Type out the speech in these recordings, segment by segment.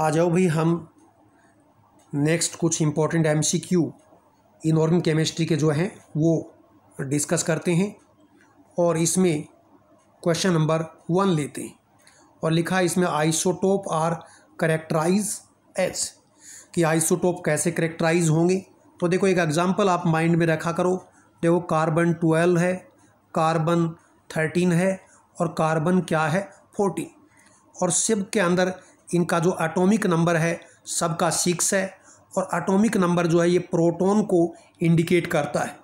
आ जाओ भाई हम नेक्स्ट कुछ important M C Q inorganic chemistry के जो हैं वो डिस्कस करते हैं और इसमें क्वेश्चन नंबर वन लेते हैं और लिखा इसमें आइसोटोप आर करेक्टराइज एज कि आइसोटोप कैसे करेक्टराइज होंगे तो देखो एक एग्जांपल आप माइंड में रखा करो देखो कार्बन ट्वेल्व है कार्बन थर्टीन है और कार्बन क्या है फोर्टीन और सिब के अंदर इनका जो एटॉमिक नंबर है सबका सिक्स है और एटॉमिक नंबर जो है ये प्रोटॉन को इंडिकेट करता है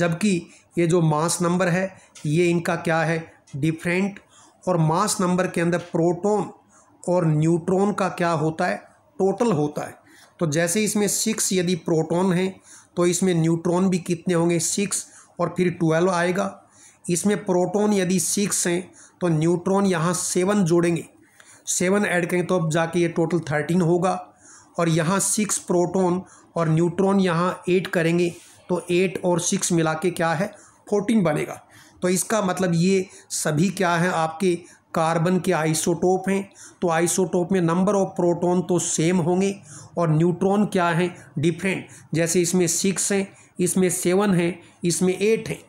जबकि ये जो मास नंबर है ये इनका क्या है डिफरेंट और मास नंबर के अंदर प्रोटॉन और न्यूट्रॉन का क्या होता है टोटल होता है तो जैसे इसमें सिक्स यदि प्रोटॉन हैं तो इसमें न्यूट्रॉन भी कितने होंगे सिक्स और फिर ट्वेल्व आएगा इसमें प्रोटॉन यदि सिक्स हैं तो न्यूट्रॉन यहाँ सेवन जोड़ेंगे सेवन ऐड करें तो अब जाके ये टोटल थर्टीन होगा और यहाँ सिक्स प्रोटोन और न्यूट्रॉन यहाँ एट करेंगे तो एट और सिक्स मिला के क्या है फोर्टीन बनेगा तो इसका मतलब ये सभी क्या हैं आपके कार्बन के आइसोटोप हैं तो आइसोटोप में नंबर ऑफ प्रोटोन तो सेम होंगे और न्यूट्रॉन क्या हैं डिफरेंट जैसे इसमें सिक्स हैं इसमें सेवन हैं इसमें एट हैं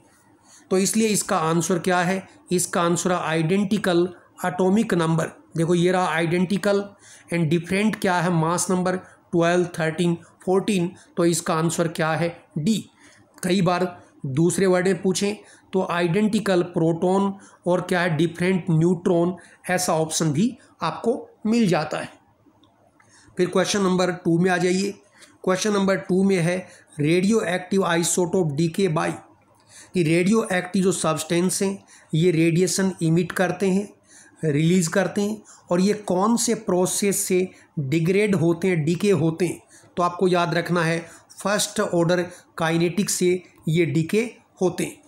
तो इसलिए इसका आंसर क्या है इसका आंसर आइडेंटिकल एटॉमिक नंबर देखो ये रहा आइडेंटिकल एंड डिफरेंट क्या है mass number twelve thirteen fourteen तो इसका आंसर क्या है डी कई बार दूसरे वर्ड में पूछें तो आइडेंटिकल प्रोटॉन और क्या है डिफरेंट न्यूट्रॉन ऐसा ऑप्शन भी आपको मिल जाता है फिर क्वेश्चन नंबर टू में आ जाइए क्वेश्चन नंबर टू में है radioactive isotope decay by कि रेडियो एक्टिव जो सब्सटेंस हैं ये रेडिएशन इमिट करते हैं रिलीज़ करते हैं और ये कौन से प्रोसेस से डिग्रेड होते हैं डीके होते हैं तो आपको याद रखना है फर्स्ट ऑर्डर काइनेटिक से ये डीके होते हैं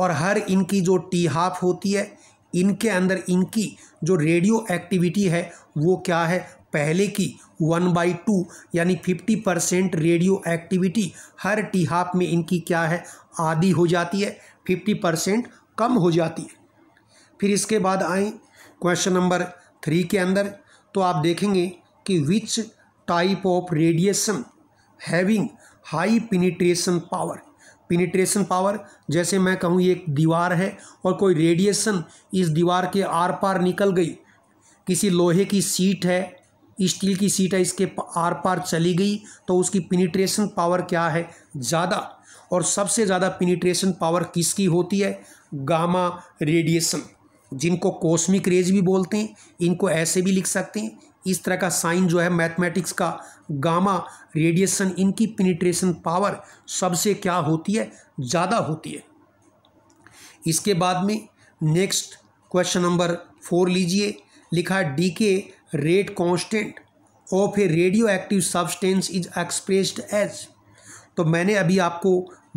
और हर इनकी जो टी हाफ होती है इनके अंदर इनकी जो रेडियो एक्टिविटी है वो क्या है पहले की वन बाई टू यानी फिफ्टी परसेंट रेडियो एक्टिविटी हर टी हाफ में इनकी क्या है आधी हो जाती है फिफ्टी परसेंट कम हो जाती है फिर इसके बाद आए क्वेश्चन नंबर थ्री के अंदर तो आप देखेंगे कि which type of radiation having high penetration power penetration power जैसे मैं कहूँ ये एक दीवार है और कोई रेडिएशन इस दीवार के आर पार निकल गई किसी लोहे की सीट है स्टील की सीट है इसके आर पार चली गई तो उसकी पिनिट्रेशन पावर क्या है ज़्यादा और सबसे ज़्यादा पिनिट्रेशन पावर किसकी होती है गामा रेडिएशन जिनको कोस्मिक रेज भी बोलते हैं इनको ऐसे भी लिख सकते हैं इस तरह का साइन जो है मैथमेटिक्स का गामा रेडिएशन इनकी पिनिट्रेशन पावर सबसे क्या होती है ज़्यादा होती है इसके बाद में नेक्स्ट क्वेश्चन नंबर फोर लीजिए लिखा decay rate constant of a radio active substance is expressed as तो मैंने अभी आपको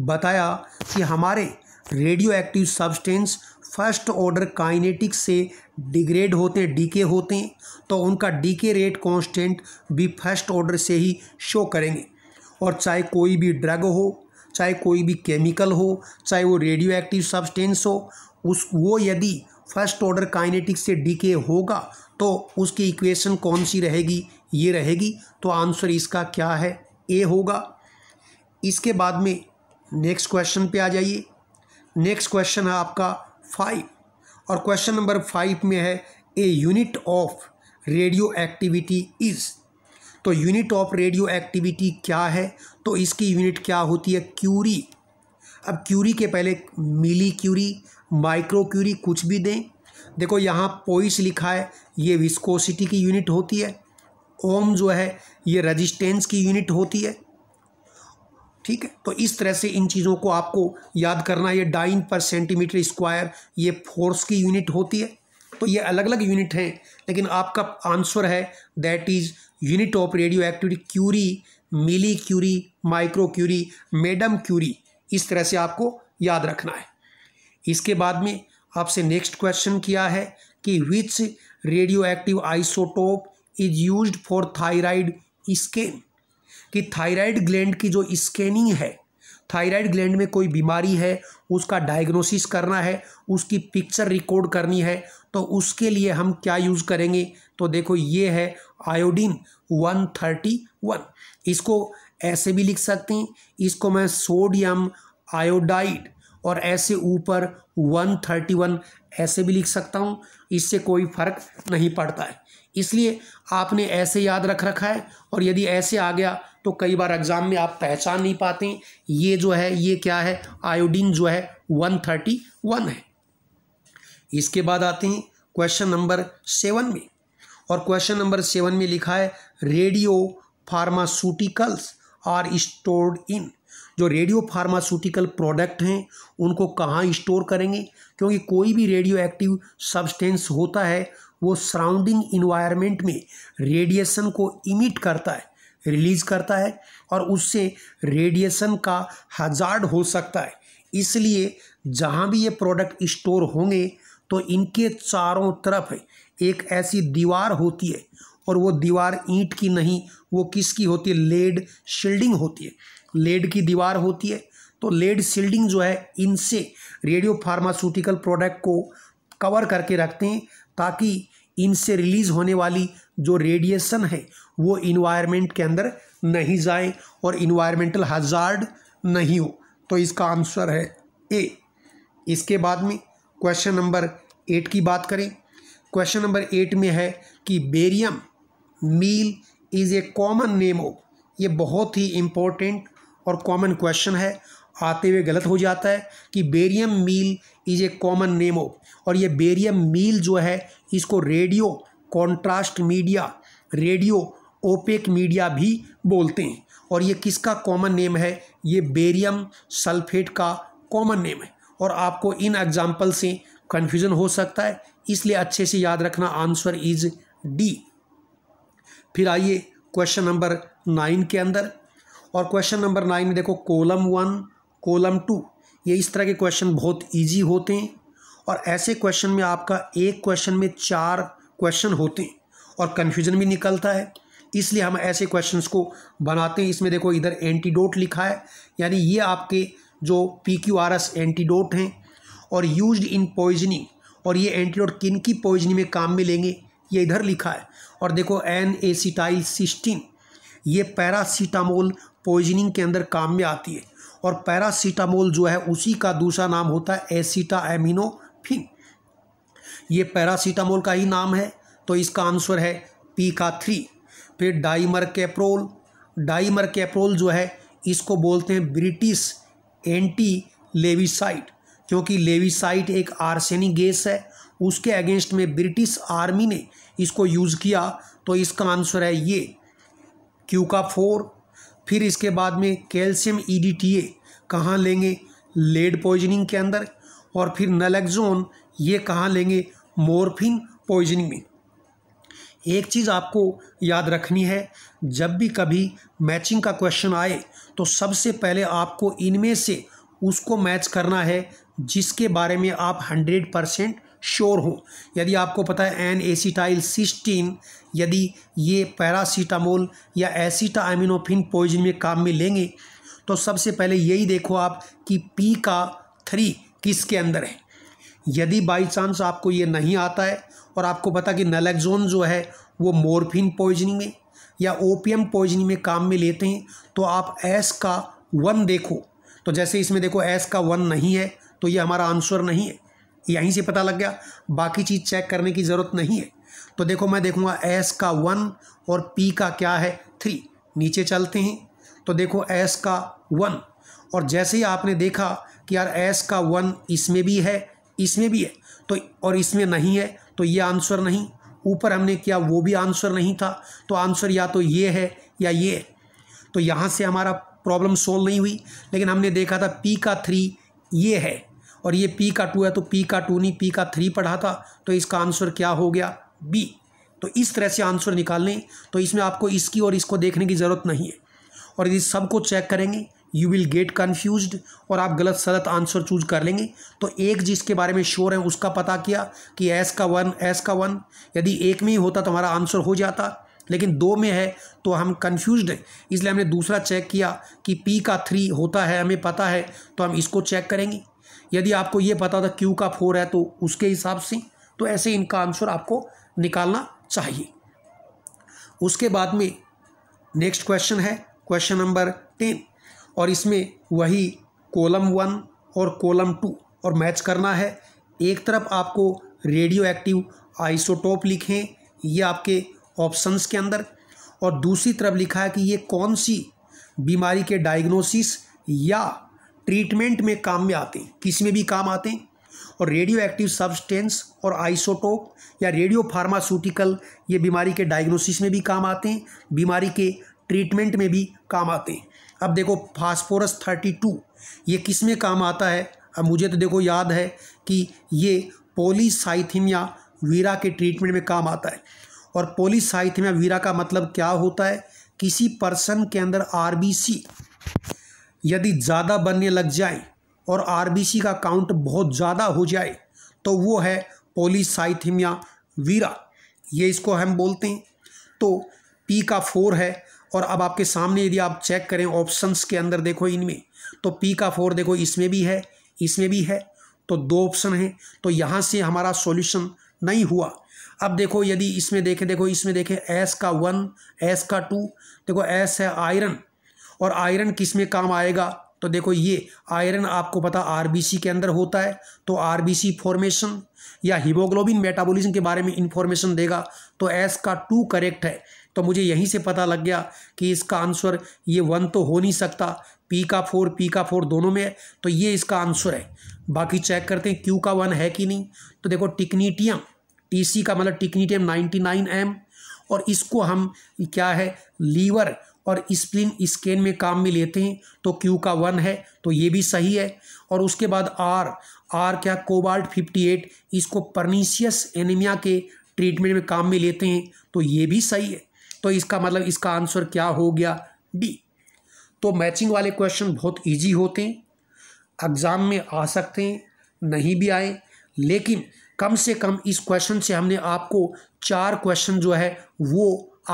बताया कि हमारे radio active substance first order kinetics से डिग्रेड होते हैं डीके होते हैं तो उनका डीके रेट कांस्टेंट भी फर्स्ट ऑर्डर से ही शो करेंगे और चाहे कोई भी ड्रग हो चाहे कोई भी केमिकल हो चाहे वो रेडियो एक्टिव सब्सटेंस हो उस वो यदि फर्स्ट ऑर्डर काइनेटिक्स से डीके होगा तो उसकी इक्वेशन कौन सी रहेगी ये रहेगी तो आंसर इसका क्या है ए होगा इसके बाद में नेक्स्ट क्वेश्चन पे आ जाइए नेक्स्ट क्वेश्चन है आपका फाइव और क्वेश्चन नंबर फाइव में है a unit of radioactivity is तो यूनिट ऑफ रेडियो एक्टिविटी क्या है तो इसकी यूनिट क्या होती है क्यूरी अब क्यूरी के पहले मिली क्यूरी माइक्रो क्यूरी कुछ भी दें देखो यहाँ पोइस लिखा है ये विस्कोसिटी की यूनिट होती है ओम जो है ये रजिस्टेंस की यूनिट होती है ठीक है तो इस तरह से इन चीज़ों को आपको याद करना ये डाइन पर सेंटीमीटर स्क्वायर ये फोर्स की यूनिट होती है तो ये अलग अलग यूनिट हैं लेकिन आपका आंसर है that is unit of radioactivity curie millicurie microcurie madam Curie इस तरह से आपको याद रखना है इसके बाद में आपसे नेक्स्ट क्वेश्चन किया है कि which radioactive isotope is use for thyroid scan कि थायराइड ग्लैंड की जो स्कैनिंग है थायराइड ग्लैंड में कोई बीमारी है उसका डायग्नोसिस करना है उसकी पिक्चर रिकॉर्ड करनी है तो उसके लिए हम क्या यूज़ करेंगे तो देखो ये है आयोडीन वन थर्टी वन इसको ऐसे भी लिख सकते हैं इसको मैं सोडियम आयोडाइड और ऐसे ऊपर वन थर्टी वन ऐसे भी लिख सकता हूँ इससे कोई फ़र्क नहीं पड़ता है इसलिए आपने ऐसे याद रख रखा है और यदि ऐसे आ गया तो कई बार एग्ज़ाम में आप पहचान नहीं पाते ये जो है ये क्या है आयोडीन जो है वन थर्टी वन है इसके बाद आते हैं क्वेश्चन नंबर सेवन में और क्वेश्चन नंबर सेवन में लिखा है radio pharmaceuticals are stored in जो रेडियो फार्मास्यूटिकल प्रोडक्ट हैं उनको कहाँ स्टोर करेंगे क्योंकि कोई भी रेडियो एक्टिव सब्सटेंस होता है वो सराउंडिंग इन्वायरमेंट में रेडिएशन को इमिट करता है रिलीज करता है और उससे रेडिएशन का हजार्ड हो सकता है इसलिए जहाँ भी ये प्रोडक्ट स्टोर होंगे तो इनके चारों तरफ एक ऐसी दीवार होती है और वो दीवार ईंट की नहीं वो किसकी होती है लेड शील्डिंग होती है लेड की दीवार होती है तो लेड शील्डिंग जो है इनसे रेडियो फार्मास्यूटिकल प्रोडक्ट को कवर करके रखते हैं ताकि इनसे रिलीज़ होने वाली जो रेडिएशन है वो इन्वायरमेंट के अंदर नहीं जाए और इन्वायरमेंटल हजार्ड नहीं हो तो इसका आंसर है ए इसके बाद में क्वेश्चन नंबर एट की बात करें क्वेश्चन नंबर एट में है कि barium meal is a common name of ये बहुत ही इम्पोर्टेंट और कॉमन क्वेश्चन है आते हुए गलत हो जाता है कि barium meal is a common name of और ये बेरियम मील जो है इसको radio contrast media radio opaque media भी बोलते हैं और ये किसका कॉमन नेम है ये बेरियम सल्फेट का कॉमन नेम है और आपको इन एग्जाम्पल से कन्फ्यूज़न हो सकता है इसलिए अच्छे से याद रखना आंसर इज डी फिर आइए क्वेश्चन नंबर नाइन के अंदर और क्वेश्चन नंबर नाइन में देखो कोलम वन कोलम टू ये इस तरह के क्वेश्चन बहुत इजी होते हैं और ऐसे क्वेश्चन में आपका एक क्वेश्चन में चार क्वेश्चन होते हैं और कन्फ्यूज़न भी निकलता है इसलिए हम ऐसे क्वेश्चंस को बनाते हैं इसमें देखो इधर एंटीडोट लिखा है यानी ये आपके जो P Q R S antidote हैं और यूज इन पॉइजनिंग और ये एंटीडोट किन की पॉइजनिंग में काम में लेंगे ये इधर लिखा है और देखो एन एसीटाइल सिस्टीन ये पैरासीटामोल पॉइजनिंग के अंदर काम में आती है और पैरासीटामोल जो है उसी का दूसरा नाम होता है एसीटा एमिनोफिन ये पैरासीटामोल का ही नाम है तो इसका आंसर है पी का थ्री फिर डाइमर कैप्रोल डाइमर कैप्रोल जो है इसको बोलते हैं ब्रिटिश एंटी लेविसाइट क्योंकि लेविसाइट एक आर्सेनिक गैस है उसके अगेंस्ट में ब्रिटिश आर्मी ने इसको यूज़ किया तो इसका आंसर है ये क्यू का फोर फिर इसके बाद में calcium E D T A कहाँ लेंगे लेड पॉइजनिंग के अंदर और फिर नलेक्जोन ये कहाँ लेंगे मोरफिन पॉइजनिंग में एक चीज़ आपको याद रखनी है जब भी कभी मैचिंग का क्वेश्चन आए तो सबसे पहले आपको इनमें से उसको मैच करना है जिसके बारे में आप हंड्रेड परसेंट श्योर हो यदि आपको पता है एन एसीटाइल सिस्टीन यदि ये पैरासीटामोल या एसीटा एमिनोफिन पॉइजन में काम में लेंगे तो सबसे पहले यही देखो आप कि पी का थ्री किसके अंदर है यदि बाई चांस आपको ये नहीं आता है और आपको पता कि नलेक्जोन जो है वो मोरफिन पॉइजनिंग में या ओपीएम पॉइजनिंग में काम में लेते हैं तो आप एस का वन देखो तो जैसे इसमें देखो एस का वन नहीं है तो ये हमारा आंसर नहीं है यहीं से पता लग गया बाकी चीज़ चेक करने की ज़रूरत नहीं है तो देखो मैं देखूँगा एस का वन और पी का क्या है थ्री नीचे चलते हैं तो देखो एस का वन और जैसे ही आपने देखा कि यार एस का वन इसमें भी है इसमें भी है तो और इसमें नहीं है तो ये आंसर नहीं ऊपर हमने किया वो भी आंसर नहीं था तो आंसर या तो ये है या ये है तो यहाँ से हमारा प्रॉब्लम सोल्व नहीं हुई लेकिन हमने देखा था पी का थ्री ये है और ये पी का टू है तो पी का टू नहीं पी का थ्री पढ़ा था तो इसका आंसर क्या हो गया बी तो इस तरह से आंसर निकाल लें तो इसमें आपको इसकी और इसको देखने की ज़रूरत नहीं है और यदि सबको चेक करेंगे यू विल गेट कन्फ्यूज और आप गलत सलत आंसर चूज कर लेंगे तो एक जिसके बारे में श्योर है उसका पता किया कि एस का वन एस का वन यदि एक में ही होता तो हमारा आंसर हो जाता लेकिन दो में है तो हम कन्फ्यूज हैं इसलिए हमने दूसरा चेक किया कि पी का थ्री होता है हमें पता है तो हम इसको चेक करेंगे यदि आपको ये पता था क्यू का फोर है तो उसके हिसाब से तो ऐसे इनका आंसर आपको निकालना चाहिए उसके बाद में नेक्स्ट क्वेश्चन है क्वेश्चन नंबर टेन और इसमें वही कोलम वन और कोलम टू और मैच करना है एक तरफ आपको रेडियो एक्टिव आइसोटोप लिखें ये आपके ऑप्शंस के अंदर और दूसरी तरफ लिखा है कि ये कौन सी बीमारी के डायग्नोसिस या ट्रीटमेंट में काम में आते हैं किस में भी काम आते हैं और रेडियो एक्टिव सब्सटेंस और आइसोटोप या रेडियो फार्मास्यूटिकल ये बीमारी के डायग्नोसिस में भी काम आते हैं बीमारी के ट्रीटमेंट में भी काम आते हैं अब देखो फास्फोरस थर्टी टू ये किस में काम आता है अब मुझे तो देखो याद है कि ये पोलीसाइथिमिया वीरा के ट्रीटमेंट में काम आता है और पोलीसाइथिमिया वीरा का मतलब क्या होता है किसी पर्सन के अंदर आर यदि ज़्यादा बनने लग जाए और आर का काउंट बहुत ज़्यादा हो जाए तो वो है पोलीसाइथिमिया वीरा ये इसको हम बोलते हैं तो पी का फोर है और अब आपके सामने यदि आप चेक करें ऑप्शंस के अंदर देखो इनमें तो पी का फोर देखो इसमें भी है इसमें भी है तो दो ऑप्शन हैं तो यहाँ से हमारा सॉल्यूशन नहीं हुआ अब देखो यदि इसमें देखें देखो इसमें देखें एस का वन एस का टू देखो एस है आयरन और आयरन किस में काम आएगा तो देखो ये आयरन आपको पता सी के अंदर होता है तो सी फॉर्मेशन या हीमोग्लोबिन मेटाबॉलिज्म के बारे में इंफॉर्मेशन देगा तो एस का टू करेक्ट है तो मुझे यहीं से पता लग गया कि इसका आंसर ये वन तो हो नहीं सकता पी का फोर पी का फोर दोनों में है तो ये इसका आंसर है बाकी चेक करते हैं क्यू का वन है कि नहीं तो देखो टिकनीटियम टी का मतलब टिकनीटियम नाइन्टी नाइन एम और इसको हम क्या है लीवर और स्प्लिन स्कैन में काम में लेते हैं तो क्यू का वन है तो ये भी सही है और उसके बाद आर आर क्या कोबाल्ट फिफ्टी एट इसको परनीशियस एनीमिया के ट्रीटमेंट में काम में लेते हैं तो ये भी सही है तो इसका मतलब इसका आंसर क्या हो गया डी तो मैचिंग वाले क्वेश्चन बहुत इजी होते हैं एग्ज़ाम में आ सकते हैं नहीं भी आए लेकिन कम से कम इस क्वेश्चन से हमने आपको चार क्वेश्चन जो है वो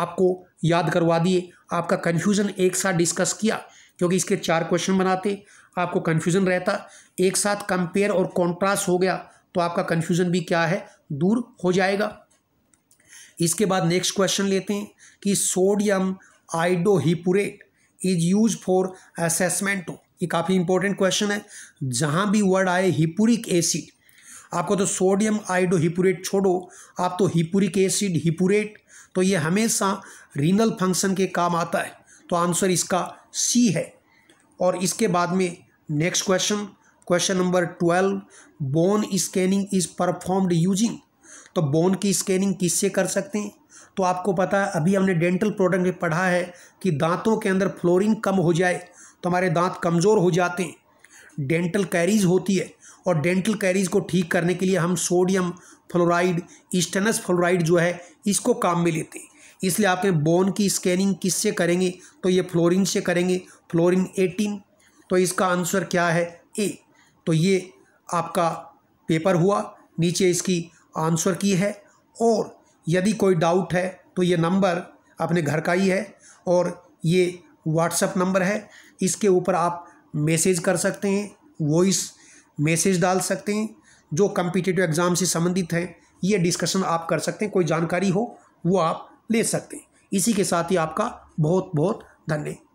आपको याद करवा दिए आपका कन्फ्यूज़न एक साथ डिस्कस किया क्योंकि इसके चार क्वेश्चन बनाते आपको कन्फ्यूज़न रहता एक साथ कंपेयर और कॉन्ट्रास्ट हो गया तो आपका कन्फ्यूज़न भी क्या है दूर हो जाएगा इसके बाद नेक्स्ट क्वेश्चन लेते हैं कि sodium iodohippurate is use for assessment ये काफ़ी इंपॉर्टेंट क्वेश्चन है जहाँ भी वर्ड आए हिपुरिक एसिड आपको तो सोडियम आइडोहिपुरेट छोड़ो आप तो हिपुरिक एसिड हिपुरेट तो ये हमेशा रीनल फंक्शन के काम आता है तो आंसर इसका सी है और इसके बाद में next question question number twelve bone scanning is performed using तो बोन की स्कैनिंग किससे कर सकते हैं तो आपको पता है अभी हमने डेंटल प्रोडक्ट में पढ़ा है कि दांतों के अंदर फ्लोरिंग कम हो जाए तो हमारे दांत कमज़ोर हो जाते हैं डेंटल कैरीज होती है और डेंटल कैरीज को ठीक करने के लिए हम सोडियम फ्लोराइड इस्टनस फ्लोराइड जो है इसको काम में लेते हैं इसलिए आप बोन की स्कैनिंग किससे करेंगे तो ये फ्लोरिन से करेंगे फ्लोरिन एटीन तो इसका आंसर क्या है ए तो ये आपका पेपर हुआ नीचे इसकी आंसर की है और यदि कोई डाउट है तो ये नंबर अपने घर का ही है और ये व्हाट्सअप नंबर है इसके ऊपर आप मैसेज कर सकते हैं वॉइस मैसेज डाल सकते हैं जो कम्पिटेटिव एग्ज़ाम से संबंधित हैं ये डिस्कशन आप कर सकते हैं कोई जानकारी हो वो आप ले सकते हैं इसी के साथ ही आपका बहुत बहुत धन्यवाद